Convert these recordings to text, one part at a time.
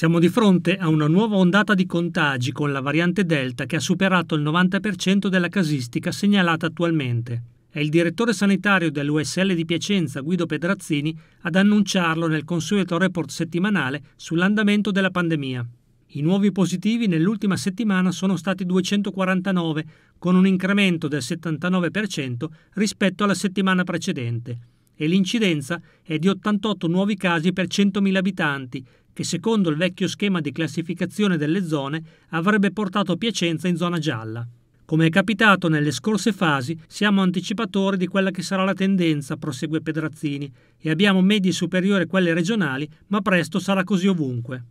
Siamo di fronte a una nuova ondata di contagi con la variante Delta che ha superato il 90% della casistica segnalata attualmente. È il direttore sanitario dell'USL di Piacenza, Guido Pedrazzini, ad annunciarlo nel consueto report settimanale sull'andamento della pandemia. I nuovi positivi nell'ultima settimana sono stati 249, con un incremento del 79% rispetto alla settimana precedente, e l'incidenza è di 88 nuovi casi per 100.000 abitanti, che secondo il vecchio schema di classificazione delle zone avrebbe portato Piacenza in zona gialla. Come è capitato nelle scorse fasi, siamo anticipatori di quella che sarà la tendenza, prosegue Pedrazzini, e abbiamo medie superiori a quelle regionali, ma presto sarà così ovunque.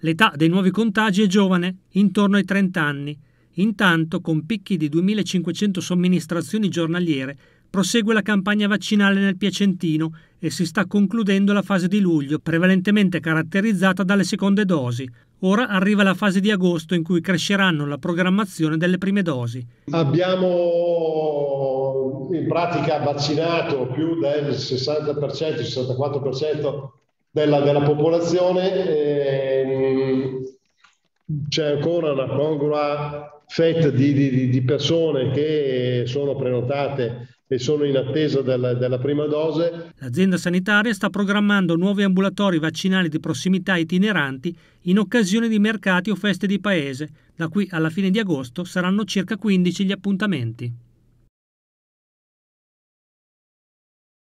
L'età dei nuovi contagi è giovane, intorno ai 30 anni. Intanto, con picchi di 2500 somministrazioni giornaliere, prosegue la campagna vaccinale nel Piacentino e si sta concludendo la fase di luglio, prevalentemente caratterizzata dalle seconde dosi. Ora arriva la fase di agosto in cui cresceranno la programmazione delle prime dosi. Abbiamo in pratica vaccinato più del 60%, 64% della, della popolazione. Eh, c'è ancora una congrua fetta di, di, di, persone che sono prenotate e sono in attesa della, della prima dose. L'azienda sanitaria sta programmando nuovi ambulatori vaccinali di prossimità itineranti in occasione di mercati o feste di paese, da qui alla fine di agosto saranno circa 15 gli appuntamenti.